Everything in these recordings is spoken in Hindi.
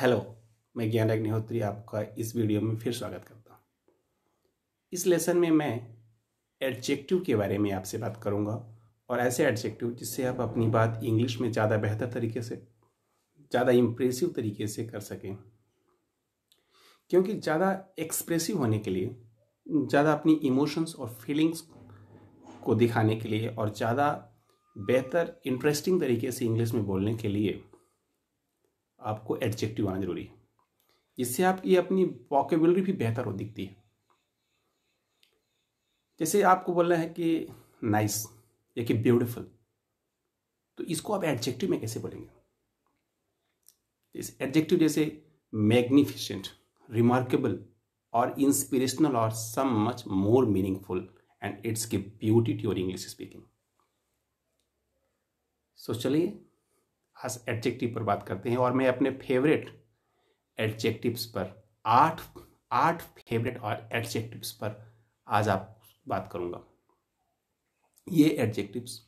हेलो मैं ज्ञान अग्निहोत्री आपका इस वीडियो में फिर स्वागत करता हूँ इस लेसन में मैं एडजेक्टिव के बारे में आपसे बात करूँगा और ऐसे एडजेक्टिव जिससे आप अपनी बात इंग्लिश में ज़्यादा बेहतर तरीके से ज़्यादा इम्प्रेसिव तरीके से कर सकें क्योंकि ज़्यादा एक्सप्रेसिव होने के लिए ज़्यादा अपनी इमोशंस और फीलिंग्स को दिखाने के लिए और ज़्यादा बेहतर इंटरेस्टिंग तरीके से इंग्लिश में बोलने के लिए आपको एडजेक्टिव आना जरूरी है जिससे आपकी अपनी वॉकेबलरी भी बेहतर हो दिखती है जैसे आपको बोलना है कि नाइस या कि ब्यूटिफुल तो इसको आप एडजेक्टिव में कैसे बोलेंगे एडजेक्टिव जैसे मैग्निफिशेंट रिमार्केबल और इंस्पिरेशनल और some much more meaningful and it's give beauty to your English speaking so चलिए आज एडजेक्टिव पर बात करते हैं और मैं अपने फेवरेट एडजेक्टिव्स पर आठ आठ फेवरेट और एडजेक्टिव्स पर आज आप बात करूंगा ये एडजेक्टिव्स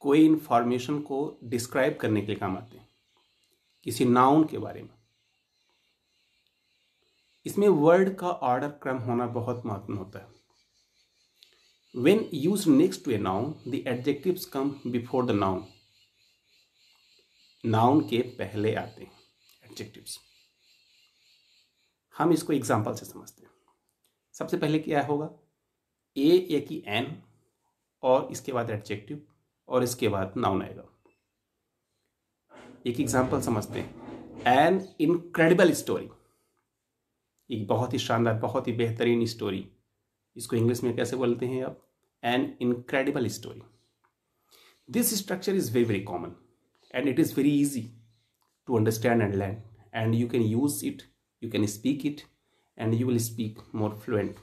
कोई इन्फॉर्मेशन को डिस्क्राइब करने के काम आते हैं किसी नाउन के बारे में इसमें वर्ड का ऑर्डर क्रम होना बहुत महत्वपूर्ण होता है When used next to a noun, the adjectives come before the noun. Noun के पहले आते हैं एडजेक्टिव्स हम इसको एग्जाम्पल से समझते हैं सबसे पहले क्या होगा ए या कि एन और इसके बाद एडजेक्टिव और इसके बाद नाउन आएगा एक एग्जाम्पल समझते हैं एन इनक्रेडिबल स्टोरी एक बहुत ही शानदार बहुत ही बेहतरीन स्टोरी इसको इंग्लिश में कैसे बोलते हैं आप an incredible story this structure is very very common and it is very easy to understand and learn and you can use it you can speak it and you will speak more fluent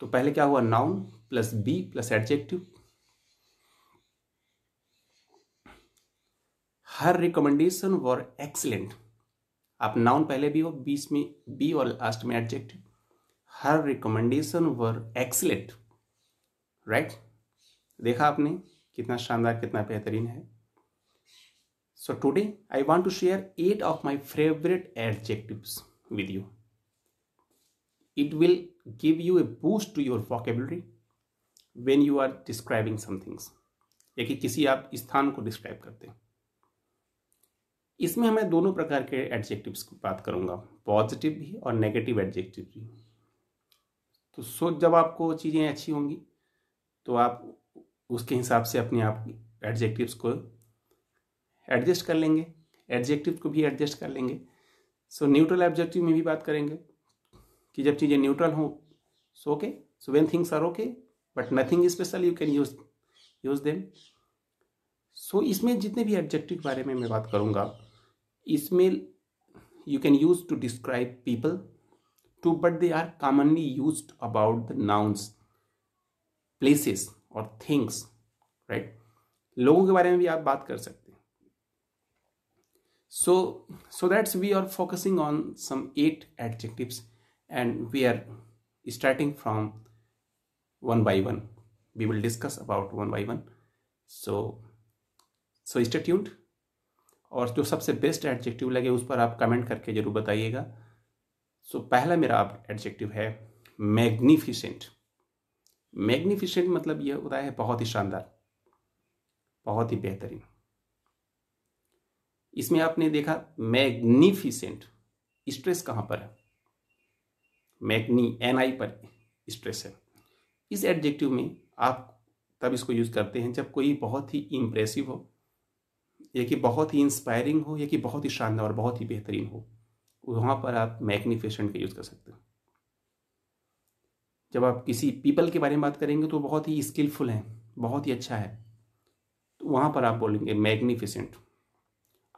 तो पहले क्या हुआ noun plus be plus adjective her recommendation was excellent आप नाउन पहले भी हो बीस में बी और लास्ट में adjective her recommendation were excellent right देखा आपने कितना शानदार कितना बेहतरीन है So today I want to share eight of my favorite adjectives with you. It will give you a boost to your vocabulary when you are describing some things या कि किसी आप स्थान को डिस्क्राइब करते हैं इसमें मैं दोनों प्रकार के एडजेक्टिव्स की बात करूंगा पॉजिटिव भी और नेगेटिव एडजेक्टिव भी तो सो जब आपको चीज़ें अच्छी होंगी तो आप उसके हिसाब से अपने आप एडजेक्टिव्स को एडजस्ट कर लेंगे एडजेक्टिव को भी एडजस्ट कर लेंगे सो न्यूट्रल एब्जेक्टिव में भी बात करेंगे कि जब चीज़ें न्यूट्रल हों so okay so when things are okay but nothing special you can use use them so इसमें जितने भी एब्जेक्टिव के बारे में मैं बात करूँगा इसमें you can use to describe people too but they are commonly use about the nouns places और थिंग्स राइट लोगों के बारे में भी आप बात कर सकते so so that's we are focusing on some eight adjectives and we are starting from one by one we will discuss about one by one so so stay tuned और जो सबसे बेस्ट एडजेक्टिव लगे उस पर आप कमेंट करके ज़रूर बताइएगा सो so, पहला मेरा आप एडजेक्टिव है मैग्निफिशेंट मैग्निफिशेंट मतलब यह होता है बहुत ही शानदार बहुत ही बेहतरीन इसमें आपने देखा मैग्निफिसेंट स्ट्रेस कहाँ पर है मैग्नी एन आई पर स्ट्रेस है इस एडजेक्टिव में आप तब इसको यूज़ करते हैं जब कोई बहुत ही इम्प्रेसिव हो या कि बहुत ही इंस्पायरिंग हो या कि बहुत ही शानदार और बहुत ही बेहतरीन हो वहाँ पर आप मैग्निफिसेंट का यूज़ कर सकते हो जब आप किसी पीपल के बारे में बात करेंगे तो बहुत ही स्किलफुल हैं बहुत ही अच्छा है तो वहां पर आप बोलेंगे मैग्निफिसेंट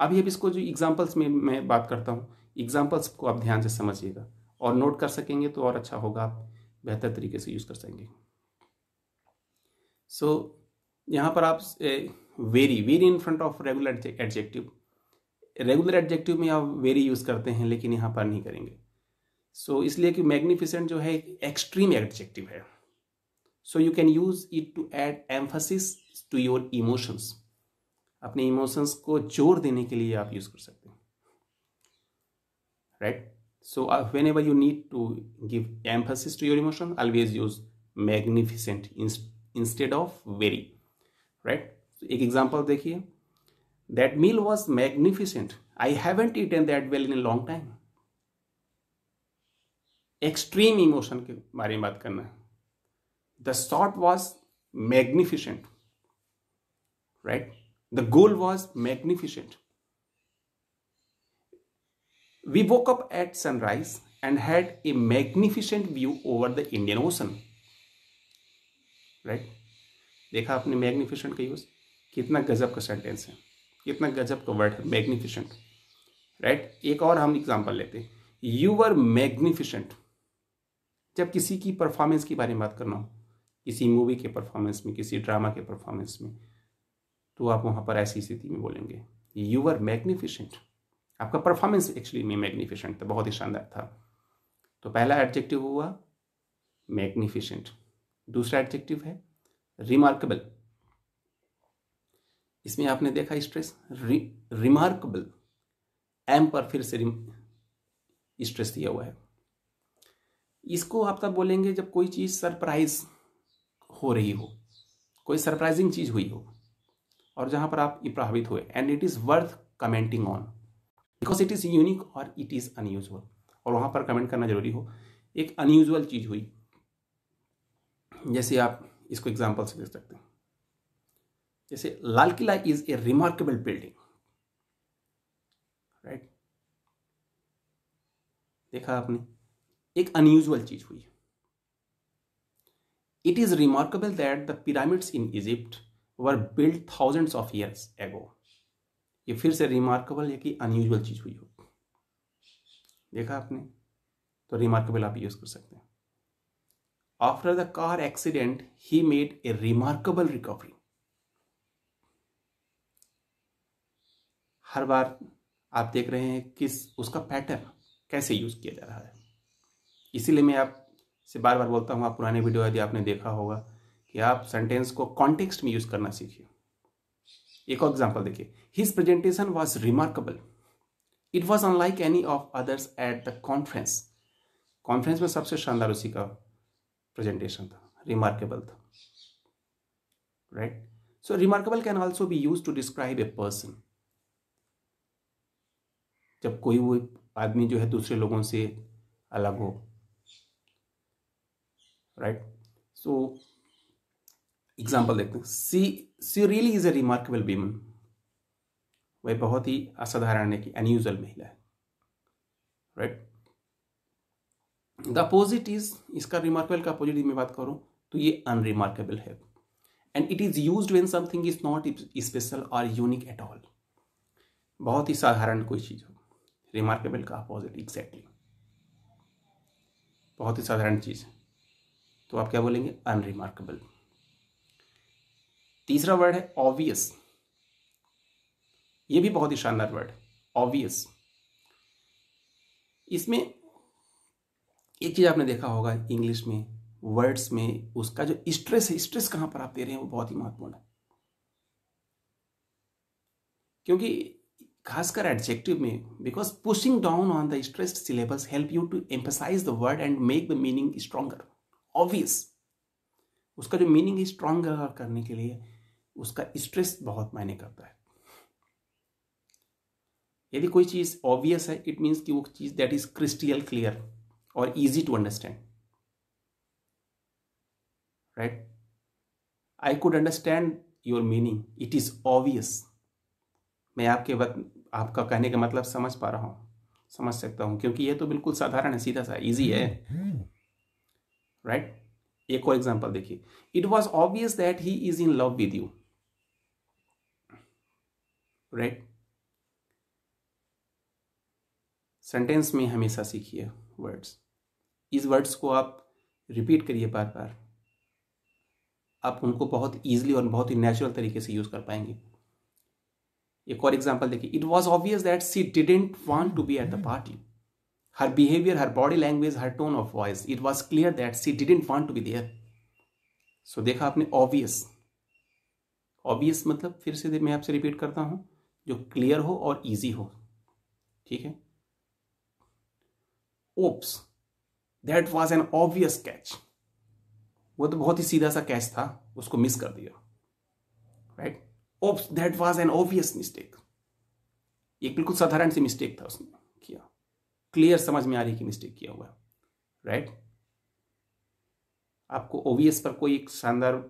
अभी अब इसको जो एग्जाम्पल्स में मैं बात करता हूँ एग्जाम्पल्स को आप ध्यान से समझिएगा और नोट कर सकेंगे तो और अच्छा होगा आप बेहतर तरीके से यूज़ कर सकेंगे सो so, यहाँ पर आप very very in front of regular adjective regular adjective में आप वेरी यूज़ करते हैं लेकिन यहाँ पर नहीं करेंगे सो so, इसलिए कि मैग्निफिसेंट जो है एक एक्सट्रीम एडजेक्टिव है so you can use it to add emphasis to your emotions अपने इमोशंस को जोर देने के लिए आप यूज़ कर सकते हैं right so whenever you need to give emphasis to your emotion always use magnificent instead of very right एक एग्जाम्पल देखिए that meal was magnificent I haven't eaten that well in a long time extreme emotion के बारे में बात करना है the shot was magnificent right The goal was magnificent. We woke up at sunrise and had a magnificent view over the Indian Ocean. Right right? देखा आपने मैग्निफिशेंट का यूज़ कितना गजब का सेंटेंस है कितना गजब का वर्ड है मैग्निफिशेंट राइट एक और हम एग्जांपल लेते हैं यू आर मैग्निफिशेंट जब किसी की परफॉर्मेंस के बारे में बात करना हो किसी मूवी के परफॉर्मेंस में किसी ड्रामा के परफॉर्मेंस में तो आप वहाँ पर ऐसी स्थिति में बोलेंगे यू आर मैग्निफिशेंट आपका परफॉर्मेंस एक्चुअली में मैग्निफिशेंट था बहुत ही शानदार था तो पहला एडजेक्टिव हुआ मैग्निफिशेंट दूसरा एडजेक्टिव है रिमार्केबल इसमें आपने देखा स्ट्रेस रिमार्केबल एम पर फिर से स्ट्रेस दिया हुआ है इसको आप तब बोलेंगे जब कोई चीज़ सरप्राइज हो रही हो कोई सरप्राइजिंग चीज़ हुई हो और जहाँ पर आप प्रभावित हुए and it is worth commenting on because it is unique और इट इज़ अनयूजल और वहाँ पर कमेंट करना जरूरी हो एक अनयूजल चीज़ हुई जैसे आप इसको एग्जाम्पल से देख सकते हैं जैसे Lal Qila is a remarkable building right देखा आपने एक अनयूजल चीज़ हुई it is remarkable that the pyramids in Egypt were build thousands of years ago ये फिर से रिमार्केबल या कि अनयूजल चीज़ हुई होगी देखा आपने तो रिमार्केबल आप यूज़ कर सकते हैं after the car accident he made a remarkable recovery हर बार आप देख रहे हैं किस उसका पैटर्न कैसे यूज़ किया जा रहा है इसीलिए मैं आप से बार बार बोलता हूँ आप पुराने वीडियो यदि आपने देखा होगा कि आप सेंटेंस को कॉन्टेक्स्ट में यूज करना सीखिए एक और एग्जाम्पल देखिए his presentation was remarkable it was unlike any of others at the conference conference में सबसे शानदार उसी का प्रेजेंटेशन था रिमार्केबल था right so remarkable can also be use to describe a person जब कोई वो आदमी जो है दूसरे लोगों से अलग हो राइट सो एग्जाम्पल देखते हैं she she really is a remarkable women वह बहुत ही असाधारण है कि अनयूजल महिला है राइट द अपोजिट इज इसका रिमार्केबल का अपोजिट मैं बात करूं तो ये अनरिमार्केबल है and it is use when something is not special और यूनिक एट ऑल बहुत ही साधारण कोई चीज़ हो रिमार्केबल का अपोजिट एग्जैक्टली बहुत ही साधारण चीज़ है तो आप क्या बोलेंगे अनरिमार्केबल तीसरा वर्ड है ऑब्वियस ये भी बहुत ही शानदार वर्ड ऑब्वियस इसमें एक चीज़ आपने देखा होगा इंग्लिश में वर्ड्स में उसका जो स्ट्रेस है स्ट्रेस कहां पर आप दे रहे हैं वो बहुत ही महत्वपूर्ण है क्योंकि खासकर एडजेक्टिव में because pushing down on the stressed syllables help you to emphasise the word and make the meaning stronger obvious उसका जो मीनिंग है स्ट्रॉन्गर करने के लिए उसका स्ट्रेस बहुत मायने करता है यदि कोई चीज़ ऑब्वियस है इट मीन्स कि वो चीज़ दैट इज क्रिस्टियल क्लियर और easy to understand right I could understand your meaning it is obvious मैं आपके वक्त आपका कहने का मतलब समझ पा रहा हूं समझ सकता हूं क्योंकि यह तो बिल्कुल साधारण है सीधा सा इजी है राइट right? एक और एग्जाम्पल देखिए it was obvious that he is in love with you right sentence में हमेशा सीखिए वर्ड्स इस वर्ड्स को आप रिपीट करिए बार बार आप उनको बहुत ईजिली और बहुत ही नेचुरल तरीके से यूज़ कर पाएंगे एक और एग्जाम्पल देखिए it was obvious that she didn't want to be at the party her behaviour her body language her tone of voice it was clear that she didn't want to be there so देखा आपने ऑब्वियस ऑब्वियस मतलब फिर से मैं आपसे रिपीट करता हूं जो क्लियर हो और इजी हो ठीक है oops that was an obvious catch वो तो बहुत ही सीधा सा कैच था उसको मिस कर दिया right oops that was an obvious mistake एक बिल्कुल साधारण सी मिस्टेक था उसने किया क्लियर समझ में आ रही कि मिस्टेक किया हुआ राइट आपको ओवियस पर कोई एक शानदार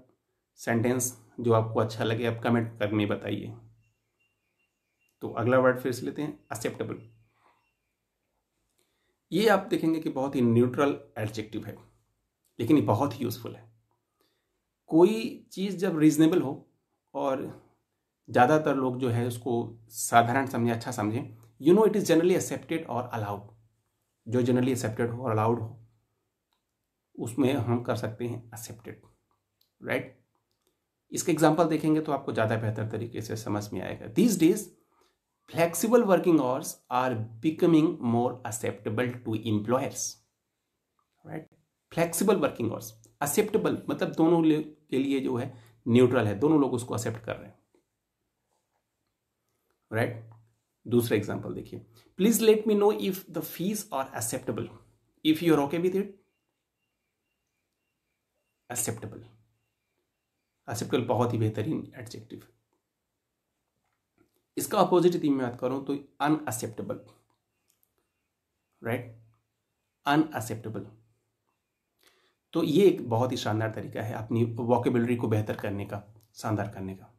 सेंटेंस जो आपको अच्छा लगे आप कमेंट करके बताइए तो अगला वर्ड फिर से लेते हैं एक्सेप्टेबल ये आप देखेंगे कि बहुत ही न्यूट्रल एडजेक्टिव है लेकिन ये बहुत ही यूज़फुल है कोई चीज़ जब रीजनेबल हो और ज़्यादातर लोग जो है उसको साधारण समझे अच्छा समझें you know it is generally accepted और अलाउड जो जनरली एक्सेप्टेड हो और अलाउड हो उसमें हम कर सकते हैं एक्सेप्टेड राइट right? इसके एग्जाम्पल देखेंगे तो आपको ज़्यादा बेहतर तरीके से समझ में आएगा these days flexible working hours are becoming more acceptable to employers right flexible working hours acceptable मतलब दोनों के लिए जो है न्यूट्रल है दोनों लोग उसको एक्सेप्ट कर रहे हैं राइट right? दूसरा एग्जांपल देखिए please let me know if the fees are acceptable if you are okay with it acceptable acceptable बहुत ही बेहतरीन एडजेक्टिव इसका अपोजिट यदि मैं बात करूं तो अनएक्सेप्टेबल राइट अनएक्सेप्टेबल तो ये एक बहुत ही शानदार तरीका है अपनी वॉकेबलरी को बेहतर करने का शानदार करने का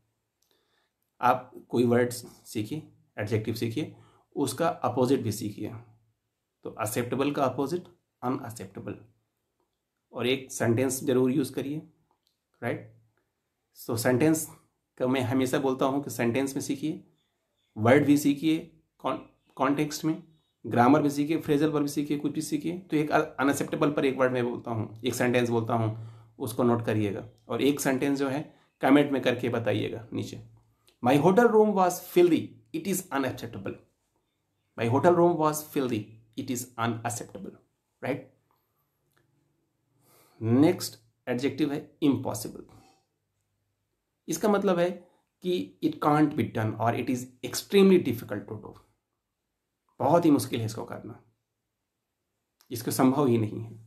आप कोई वर्ड सीखिए एडजेक्टिव सीखिए उसका अपोजिट भी सीखिए तो एक्सेप्टेबल का अपोजिट अनएक्सेप्टेबल और एक सेंटेंस जरूर यूज़ करिए राइट सो सेंटेंस का मैं हमेशा बोलता हूँ कि सेंटेंस में सीखिए वर्ड भी सीखिए कॉन्टेक्स्ट में ग्रामर भी सीखिए फ्रेजल पर भी सीखिए कुछ भी सीखिए तो एक अनएक्सेप्टेबल पर एक वर्ड मैं बोलता हूँ एक सेंटेंस बोलता हूँ उसको नोट करिएगा और एक सेंटेंस जो है कमेंट में करके बताइएगा नीचे my hotel room was filthy it is unacceptable my hotel room was filthy it is unacceptable right next adjective है इम्पॉसिबल इसका मतलब है कि इट कांट बी डन और it is extremely difficult to do बहुत ही मुश्किल है इसको करना इसको संभव ही नहीं है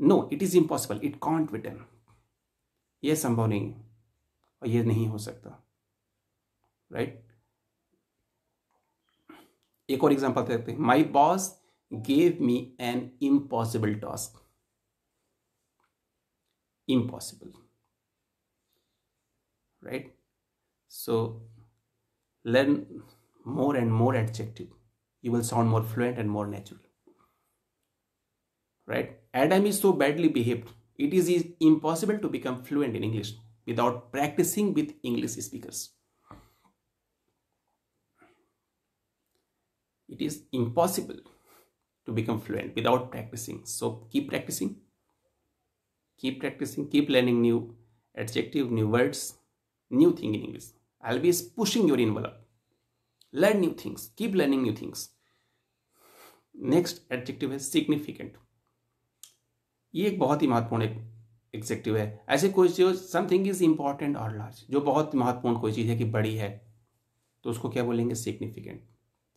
no it is impossible it can't be done यह संभव नहीं है और यह नहीं हो सकता राइट right? एक और एग्जाम्पल देखते हैं my boss gave me an impossible task impossible right so learn more and more adjective you will sound more fluent and more natural right adam is so badly behaved it is impossible to become fluent in english without practicing with english speakers it is impossible to become fluent without practicing so keep practicing keep practicing keep learning new adjective new words new thing in English. Always pushing your envelope. Learn new things. Keep learning new things. Next adjective है सिग्निफिकेंट ये एक बहुत ही महत्वपूर्ण एग्जेक्टिव है ऐसे कोई चीज समथिंग इज इंपॉर्टेंट और लार्ज जो बहुत महत्वपूर्ण कोई चीज़ है कि बड़ी है तो उसको क्या बोलेंगे सिग्निफिकेंट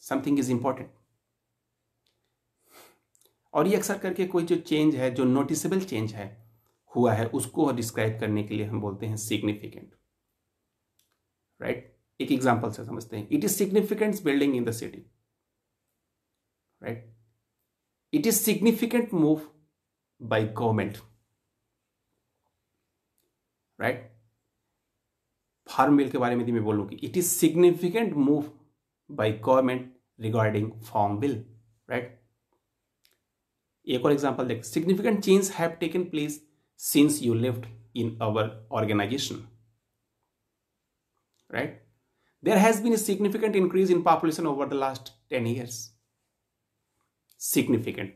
समथिंग इज इंपॉर्टेंट और ये अक्सर करके कोई जो चेंज है जो नोटिसेबल चेंज है हुआ है उसको डिस्क्राइब करने के लिए हम बोलते हैं सिग्निफिकेंट राइट एक एग्जाम्पल से समझते हैं it is significant building in the city right it is significant move by government right farm bill के बारे में भी मैं बोलूँ कि it is significant move by government regarding farm bill right एक और एग्जांपल देख significant change have taken place since you left in our organisation right? There has been a significant increase in population over the last 10 years. Significant.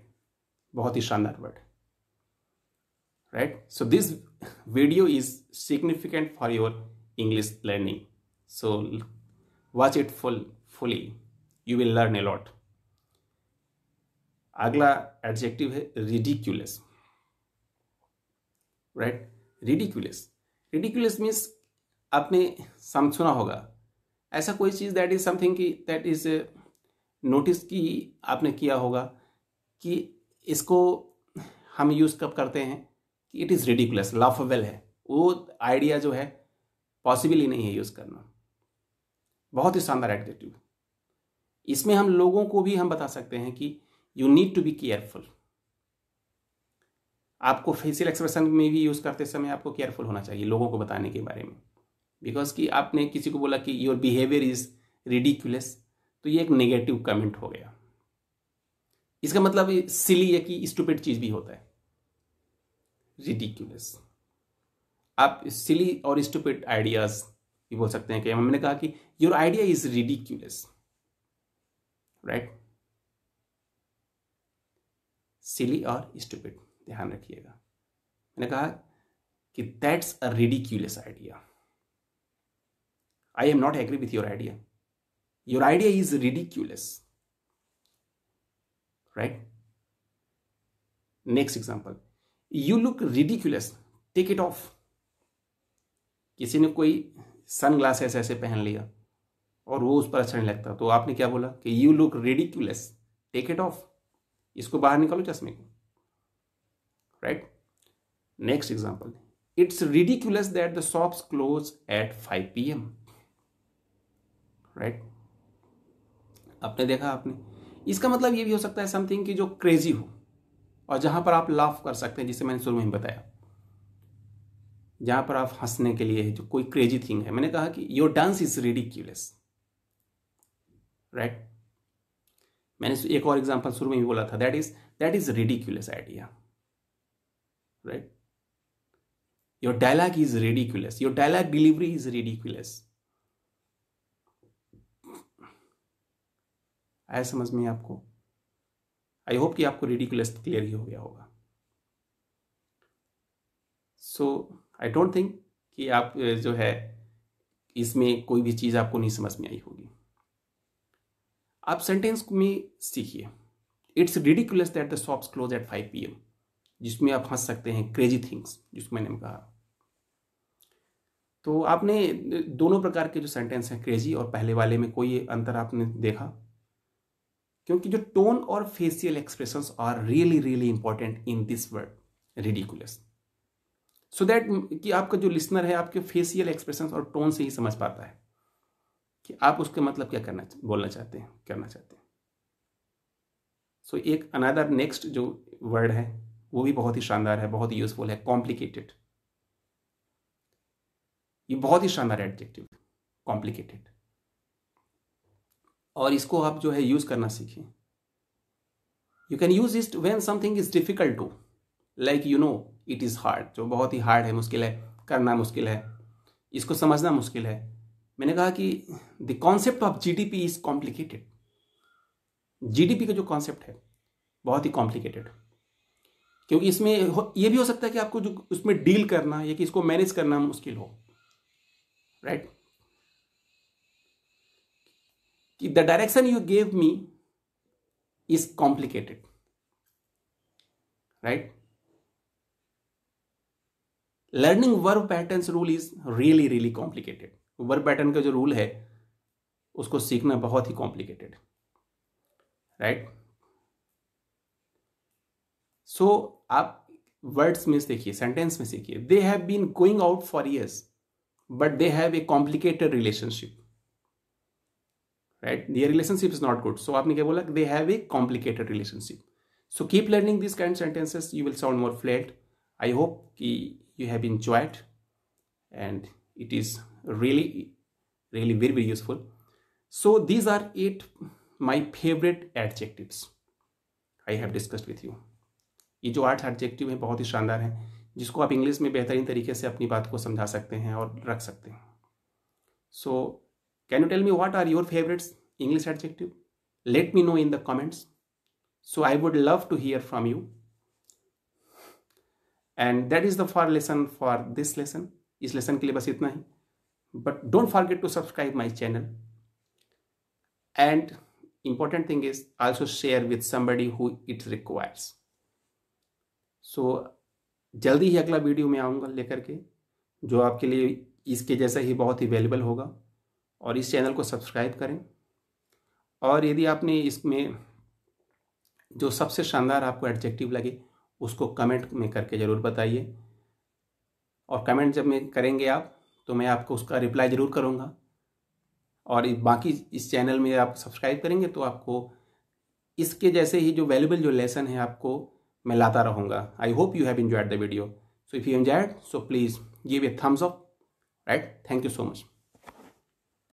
बहुत ही शानदार word right so this video is significant for your english learning so watch it full fully you will learn a lot अगला एडजेक्टिव है Right? Ridiculous. Ridiculous. means आपने सम सुना होगा ऐसा कोई चीज़ दैट इज़ समथिंग की दैट इज़ नोटिस की आपने किया होगा कि इसको हम यूज़ कब करते हैं कि इट इज़ रिडिकुलस लाफेबल है वो आइडिया जो है पॉसिबल ही नहीं है यूज़ करना बहुत ही शानदार एटीट्यूड इसमें हम लोगों को भी हम बता सकते हैं कि you need to be careful आपको फेशियल एक्सप्रेशन में भी यूज़ करते समय आपको केयरफुल होना चाहिए लोगों को बताने के बारे में बिकॉज कि आपने किसी को बोला कि योर बिहेवियर इज़ रिडिकुलस तो ये एक नेगेटिव कमेंट हो गया इसका मतलब सिली या कि स्टूपिड चीज़ भी होता है रिडिकुलस आप सिली और स्टूपिड आइडियाज़ भी बोल सकते हैं कि हमने कहा कि your idea is ridiculous right silly और स्टूपिड ध्यान रखिएगा मैंने कहा कि that's a ridiculous idea I am not agree with your idea your idea is ridiculous right next example you look ridiculous take it off किसी ने कोई सन ग्लासेस ऐसे पहन लिया और वो उस पर अच्छा नहीं लगता तो आपने क्या बोला कि you look ridiculous take it off इसको बाहर निकालो चश्मे को right next example it's ridiculous that the shops close at five P M right आपने देखा आपने इसका मतलब ये भी हो सकता है समथिंग कि जो क्रेजी हो और जहां पर आप लाफ कर सकते हैं जिसे मैंने शुरू में बताया जहां पर आप हंसने के लिए जो कोई क्रेजी थिंग है मैंने कहा कि your dance is ridiculous right मैंने एक और एग्जाम्पल शुरू में भी बोला था that is that is ridiculous idea right your dialogue is ridiculous your dialogue delivery is ridiculous आया समझ में आपको आई होप कि आपको रेडिकुलस क्लियर ही हो गया होगा सो आई डोंट थिंक कि आप जो है इसमें कोई भी चीज़ आपको नहीं समझ में आई होगी आप सेंटेंस में सीखिए it's ridiculous that the shops close at five P M जिसमें आप हंस सकते हैं क्रेजी थिंग्स जिसको मैंने कहा तो आपने दोनों प्रकार के जो सेंटेंस हैं क्रेजी और पहले वाले में कोई अंतर आपने देखा क्योंकि जो टोन और facial expression are really really important in this word ridiculous so that कि आपका जो लिसनर है आपके फेसियल एक्सप्रेशन और टोन से ही समझ पाता है कि आप उसके मतलब क्या करना बोलना चाहते हैं करना चाहते हैं सो so, एक अनादर नेक्स्ट जो वर्ड है वो भी बहुत ही शानदार है बहुत ही यूजफुल है कॉम्प्लिकेटेड ये बहुत ही शानदार एडजेक्टिव कॉम्प्लिकेटेड और इसको आप जो है यूज़ करना सीखें you can use it when something is difficult to like you know it is hard जो बहुत ही हार्ड है मुश्किल है करना मुश्किल है इसको समझना मुश्किल है मैंने कहा कि the concept of G D P is complicated G D P का जो कॉन्सेप्ट है बहुत ही कॉम्प्लिकेटेड क्योंकि इसमें ये भी हो सकता है कि आपको जो उसमें डील करना या कि इसको मैनेज करना मुश्किल हो राइट right? कि the direction you gave me is complicated right learning verb pattern rule is really really complicated verb pattern का जो रूल है उसको सीखना बहुत ही कॉम्प्लिकेटेड राइट सो आप वर्ड्स में सीखिए सेंटेंस में सीखिए they have been going out for years but they have a complicated relationship right their relationship is not good so आपने क्या बोला they have a complicated relationship so keep learning this kind sentences you will sound more fluent I hope कि you have been joined and it is really really very very useful so these are eight my favourite adjectives I have discussed with you ये जो आठ एडजेक्टिव हैं बहुत ही शानदार हैं जिसको आप इंग्लिश में बेहतरीन तरीके से अपनी बात को समझा सकते हैं और रख सकते हैं so Can you tell me what are your favorites English adjective? Let me know in the comments. So I would love to hear from you. And that is the the lesson for this lesson. Is lesson lesson के लिए बस इतना ही don't forget to subscribe my channel. And important thing is also share with somebody who it requires so जल्दी ही अगला वीडियो में आऊँगा लेकर के जो आपके लिए इसके जैसा ही बहुत ही वैल्यूबल होगा और इस चैनल को सब्सक्राइब करें और यदि आपने इसमें जो सबसे शानदार आपको एडजेक्टिव लगे उसको कमेंट में करके ज़रूर बताइए और कमेंट जब में करेंगे आप तो मैं आपको उसका रिप्लाई ज़रूर करूँगा और बाकी इस चैनल में आप सब्सक्राइब करेंगे तो आपको इसके जैसे ही जो वैल्यूबल जो लेसन है आपको मैं लाता रहूँगा I hope you have enjoyed the video so if you enjoyed so please give a thumbs up right thank you so much